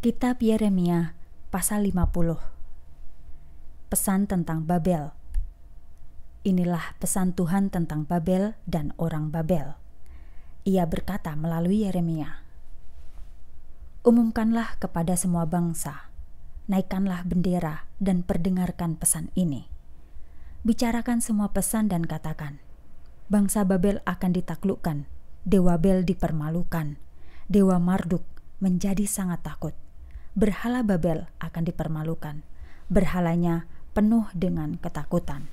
Kitab Yeremia pasal 50 Pesan tentang Babel Inilah pesan Tuhan tentang Babel dan orang Babel. Ia berkata melalui Yeremia, Umumkanlah kepada semua bangsa, naikkanlah bendera dan perdengarkan pesan ini. Bicarakan semua pesan dan katakan, Bangsa Babel akan ditaklukkan, Dewa Bel dipermalukan, Dewa Marduk menjadi sangat takut.' berhala Babel akan dipermalukan. Berhalanya penuh dengan ketakutan.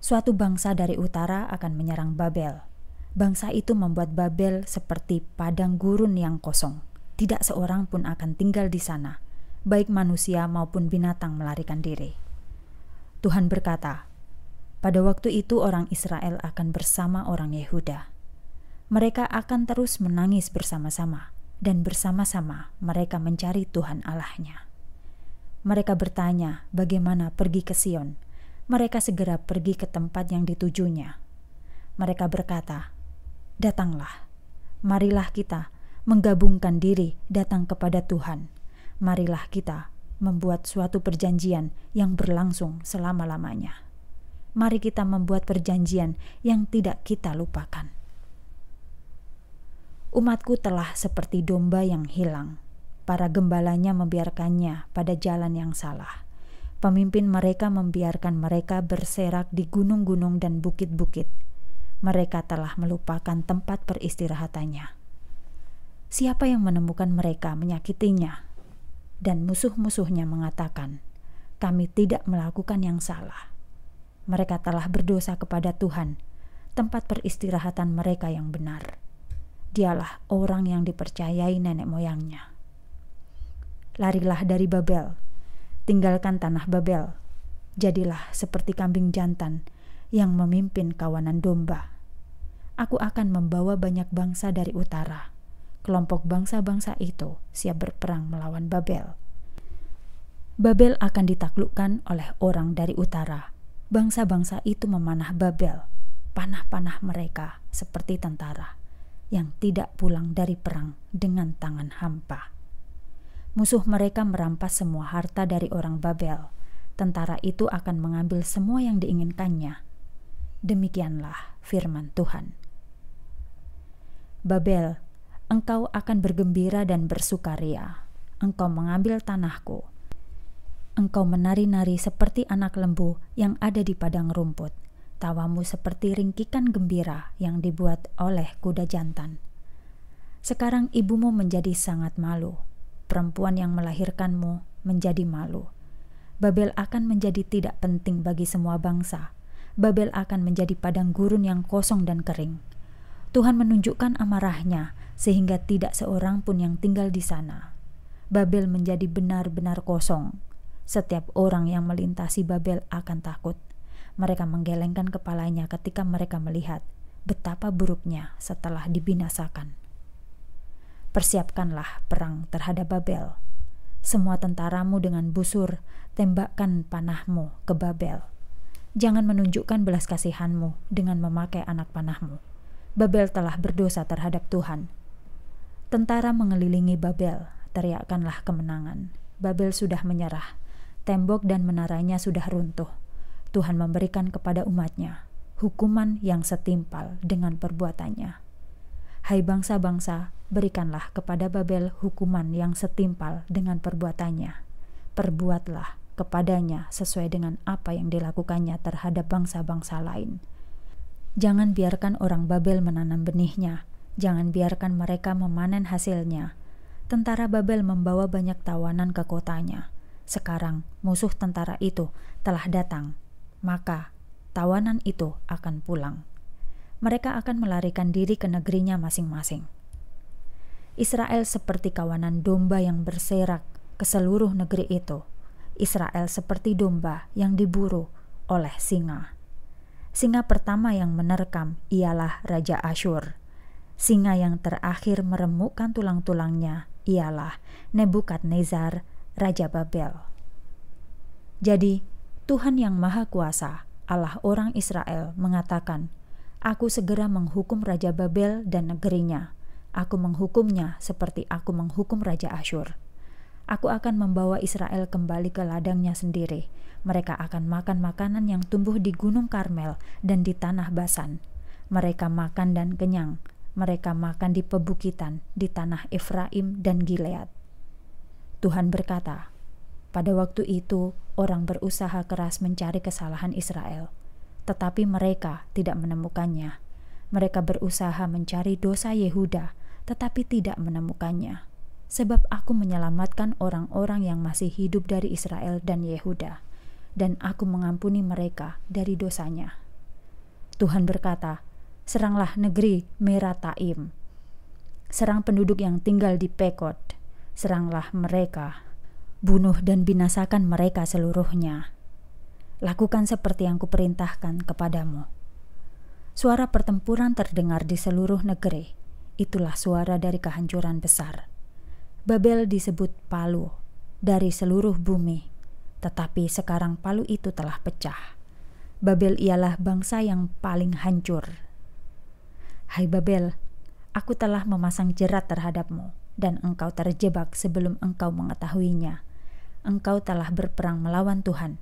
Suatu bangsa dari utara akan menyerang Babel. Bangsa itu membuat Babel seperti padang gurun yang kosong. Tidak seorang pun akan tinggal di sana, baik manusia maupun binatang melarikan diri. Tuhan berkata, "Pada waktu itu orang Israel akan bersama orang Yehuda." mereka akan terus menangis bersama-sama dan bersama-sama mereka mencari Tuhan Allahnya. Mereka bertanya bagaimana pergi ke Sion. Mereka segera pergi ke tempat yang ditujunya. Mereka berkata, "Datanglah, marilah kita menggabungkan diri datang kepada Tuhan. Marilah kita membuat suatu perjanjian yang berlangsung selama-lamanya. Mari kita membuat perjanjian yang tidak kita lupakan." Umatku telah seperti domba yang hilang. Para gembalanya membiarkannya pada jalan yang salah. Pemimpin mereka membiarkan mereka berserak di gunung-gunung dan bukit-bukit. Mereka telah melupakan tempat peristirahatannya. Siapa yang menemukan mereka menyakitinya, dan musuh-musuhnya mengatakan, "Kami tidak melakukan yang salah." Mereka telah berdosa kepada Tuhan, tempat peristirahatan mereka yang benar dialah orang yang dipercayai nenek moyangnya. Larilah dari Babel, tinggalkan tanah Babel, jadilah seperti kambing jantan yang memimpin kawanan domba. Aku akan membawa banyak bangsa dari utara. Kelompok bangsa-bangsa itu siap berperang melawan Babel. Babel akan ditaklukkan oleh orang dari utara. Bangsa-bangsa itu memanah Babel, panah-panah mereka seperti tentara yang tidak pulang dari perang dengan tangan hampa. Musuh mereka merampas semua harta dari orang Babel. Tentara itu akan mengambil semua yang diinginkannya. Demikianlah firman Tuhan. Babel, engkau akan bergembira dan bersukaria. Engkau mengambil tanahku. Engkau menari-nari seperti anak lembu yang ada di padang rumput Tawamu seperti ringkikan gembira yang dibuat oleh kuda jantan. Sekarang ibumu menjadi sangat malu. Perempuan yang melahirkanmu menjadi malu. Babel akan menjadi tidak penting bagi semua bangsa. Babel akan menjadi padang gurun yang kosong dan kering. Tuhan menunjukkan amarahnya sehingga tidak seorang pun yang tinggal di sana. Babel menjadi benar-benar kosong. Setiap orang yang melintasi Babel akan takut. Mereka menggelengkan kepalanya ketika mereka melihat betapa buruknya setelah dibinasakan. Persiapkanlah perang terhadap Babel. Semua tentaramu dengan busur, tembakkan panahmu ke Babel. Jangan menunjukkan belas kasihanmu dengan memakai anak panahmu. Babel telah berdosa terhadap Tuhan. Tentara mengelilingi Babel, teriakkanlah kemenangan. Babel sudah menyerah, tembok dan menaranya sudah runtuh Tuhan memberikan kepada umatnya hukuman yang setimpal dengan perbuatannya. Hai bangsa-bangsa, berikanlah kepada Babel hukuman yang setimpal dengan perbuatannya. Perbuatlah kepadanya sesuai dengan apa yang dilakukannya terhadap bangsa-bangsa lain. Jangan biarkan orang Babel menanam benihnya, jangan biarkan mereka memanen hasilnya. Tentara Babel membawa banyak tawanan ke kotanya. Sekarang, musuh tentara itu telah datang maka tawanan itu akan pulang. Mereka akan melarikan diri ke negerinya masing-masing. Israel seperti kawanan domba yang berserak ke seluruh negeri itu. Israel seperti domba yang diburu oleh singa. Singa pertama yang menerkam ialah Raja Asyur. Singa yang terakhir meremukkan tulang-tulangnya ialah Nebukadnezar, Raja Babel. Jadi, Tuhan yang Maha Kuasa, Allah orang Israel, mengatakan, Aku segera menghukum Raja Babel dan negerinya. Aku menghukumnya seperti aku menghukum Raja Asyur. Aku akan membawa Israel kembali ke ladangnya sendiri. Mereka akan makan makanan yang tumbuh di Gunung Karmel dan di Tanah Basan. Mereka makan dan kenyang. Mereka makan di pebukitan, di tanah Efraim dan Gilead. Tuhan berkata, pada waktu itu, orang berusaha keras mencari kesalahan Israel, tetapi mereka tidak menemukannya. Mereka berusaha mencari dosa Yehuda, tetapi tidak menemukannya. Sebab aku menyelamatkan orang-orang yang masih hidup dari Israel dan Yehuda, dan aku mengampuni mereka dari dosanya. Tuhan berkata, Seranglah negeri Merataim. Serang penduduk yang tinggal di Pekot. Seranglah mereka bunuh dan binasakan mereka seluruhnya. Lakukan seperti yang kuperintahkan kepadamu. Suara pertempuran terdengar di seluruh negeri. Itulah suara dari kehancuran besar. Babel disebut Palu dari seluruh bumi, tetapi sekarang Palu itu telah pecah. Babel ialah bangsa yang paling hancur. Hai Babel, aku telah memasang jerat terhadapmu, dan engkau terjebak sebelum engkau mengetahuinya engkau telah berperang melawan Tuhan.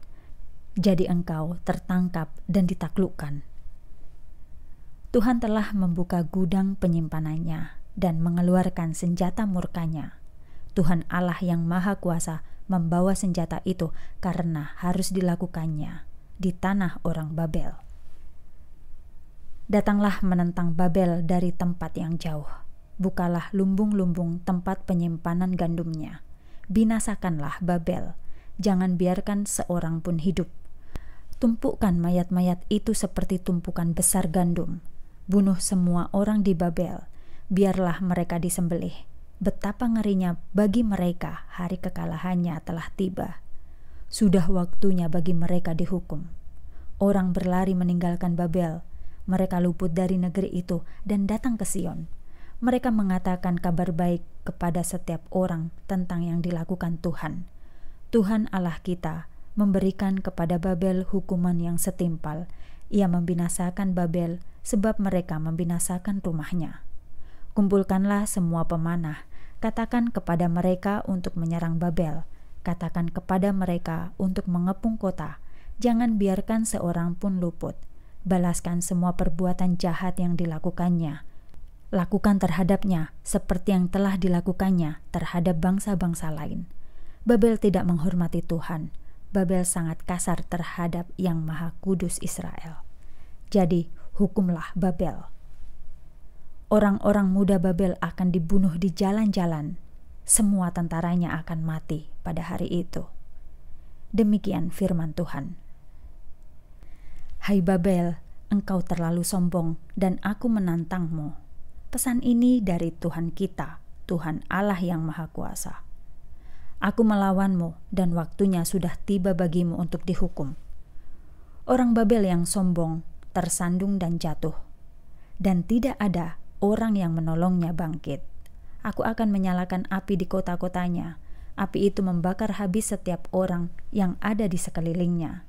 Jadi engkau tertangkap dan ditaklukkan. Tuhan telah membuka gudang penyimpanannya dan mengeluarkan senjata murkanya. Tuhan Allah yang Maha Kuasa membawa senjata itu karena harus dilakukannya di tanah orang Babel. Datanglah menentang Babel dari tempat yang jauh. Bukalah lumbung-lumbung tempat penyimpanan gandumnya binasakanlah Babel, jangan biarkan seorang pun hidup. Tumpukan mayat-mayat itu seperti tumpukan besar gandum. Bunuh semua orang di Babel, biarlah mereka disembelih. Betapa ngerinya bagi mereka hari kekalahannya telah tiba. Sudah waktunya bagi mereka dihukum. Orang berlari meninggalkan Babel. Mereka luput dari negeri itu dan datang ke Sion mereka mengatakan kabar baik kepada setiap orang tentang yang dilakukan Tuhan. Tuhan Allah kita memberikan kepada Babel hukuman yang setimpal. Ia membinasakan Babel sebab mereka membinasakan rumahnya. Kumpulkanlah semua pemanah, katakan kepada mereka untuk menyerang Babel, katakan kepada mereka untuk mengepung kota. Jangan biarkan seorang pun luput. Balaskan semua perbuatan jahat yang dilakukannya lakukan terhadapnya seperti yang telah dilakukannya terhadap bangsa-bangsa lain. Babel tidak menghormati Tuhan. Babel sangat kasar terhadap Yang Maha Kudus Israel. Jadi, hukumlah Babel. Orang-orang muda Babel akan dibunuh di jalan-jalan. Semua tentaranya akan mati pada hari itu. Demikian firman Tuhan. Hai Babel, engkau terlalu sombong, dan aku menantangmu Pesan ini dari Tuhan kita, Tuhan Allah yang Maha Kuasa. Aku melawanmu, dan waktunya sudah tiba bagimu untuk dihukum. Orang Babel yang sombong, tersandung, dan jatuh, dan tidak ada orang yang menolongnya bangkit. Aku akan menyalakan api di kota-kotanya. Api itu membakar habis setiap orang yang ada di sekelilingnya.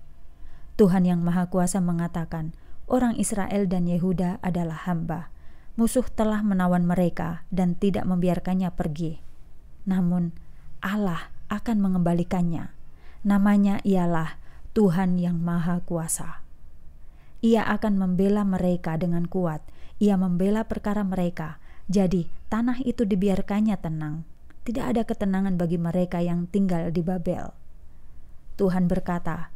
Tuhan yang Maha Kuasa mengatakan, orang Israel dan Yehuda adalah hamba musuh telah menawan mereka dan tidak membiarkannya pergi. Namun, Allah akan mengembalikannya. Namanya ialah Tuhan yang Maha Kuasa. Ia akan membela mereka dengan kuat. Ia membela perkara mereka. Jadi, tanah itu dibiarkannya tenang. Tidak ada ketenangan bagi mereka yang tinggal di Babel. Tuhan berkata,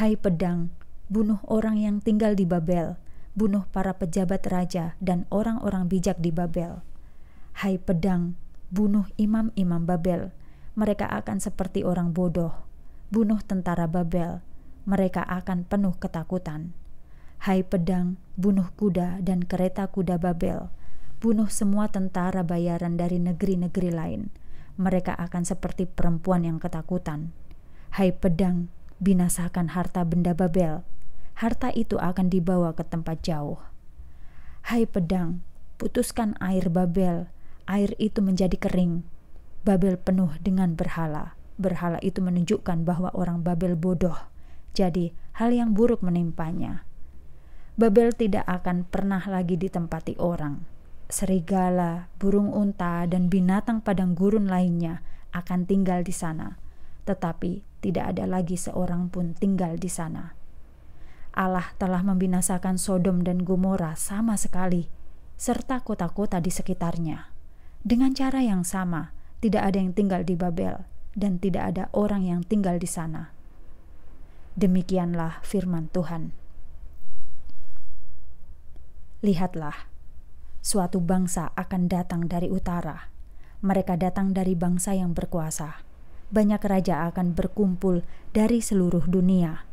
"Hai pedang, bunuh orang yang tinggal di Babel, bunuh para pejabat raja dan orang-orang bijak di Babel. Hai pedang, bunuh imam-imam Babel. Mereka akan seperti orang bodoh. Bunuh tentara Babel. Mereka akan penuh ketakutan. Hai pedang, bunuh kuda dan kereta kuda Babel. Bunuh semua tentara bayaran dari negeri-negeri lain. Mereka akan seperti perempuan yang ketakutan. Hai pedang, binasakan harta benda Babel harta itu akan dibawa ke tempat jauh. Hai pedang, putuskan air Babel. Air itu menjadi kering. Babel penuh dengan berhala. Berhala itu menunjukkan bahwa orang Babel bodoh. Jadi, hal yang buruk menimpanya. Babel tidak akan pernah lagi ditempati orang. Serigala, burung unta, dan binatang padang gurun lainnya akan tinggal di sana, tetapi tidak ada lagi seorang pun tinggal di sana. Allah telah membinasakan Sodom dan Gomora sama sekali, serta kota-kota di sekitarnya. Dengan cara yang sama, tidak ada yang tinggal di Babel, dan tidak ada orang yang tinggal di sana. Demikianlah firman Tuhan. Lihatlah, suatu bangsa akan datang dari utara. Mereka datang dari bangsa yang berkuasa. Banyak raja akan berkumpul dari seluruh dunia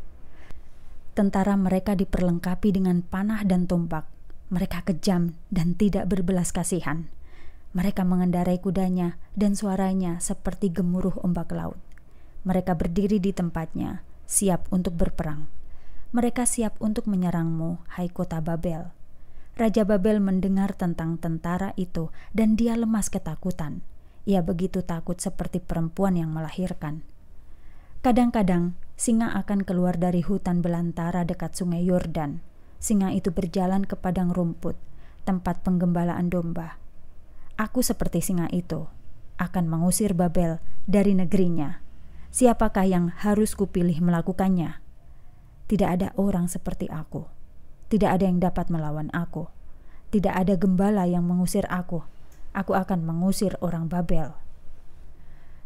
Tentara mereka diperlengkapi dengan panah dan tombak. Mereka kejam dan tidak berbelas kasihan. Mereka mengendarai kudanya dan suaranya seperti gemuruh ombak laut. Mereka berdiri di tempatnya, siap untuk berperang. Mereka siap untuk menyerangmu, hai kota Babel. Raja Babel mendengar tentang tentara itu dan dia lemas ketakutan. Ia begitu takut seperti perempuan yang melahirkan. Kadang-kadang singa akan keluar dari hutan belantara dekat sungai Yordan. Singa itu berjalan ke padang rumput, tempat penggembalaan domba. Aku seperti singa itu, akan mengusir Babel dari negerinya. Siapakah yang harus kupilih melakukannya? Tidak ada orang seperti aku. Tidak ada yang dapat melawan aku. Tidak ada gembala yang mengusir aku. Aku akan mengusir orang Babel.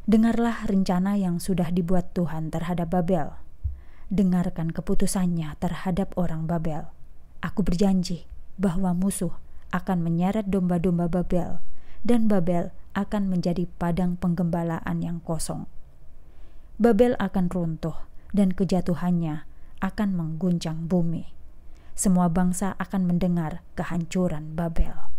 Dengarlah rencana yang sudah dibuat Tuhan terhadap Babel. Dengarkan keputusannya terhadap orang Babel. Aku berjanji bahwa musuh akan menyeret domba-domba Babel, dan Babel akan menjadi padang penggembalaan yang kosong. Babel akan runtuh, dan kejatuhannya akan mengguncang bumi. Semua bangsa akan mendengar kehancuran Babel.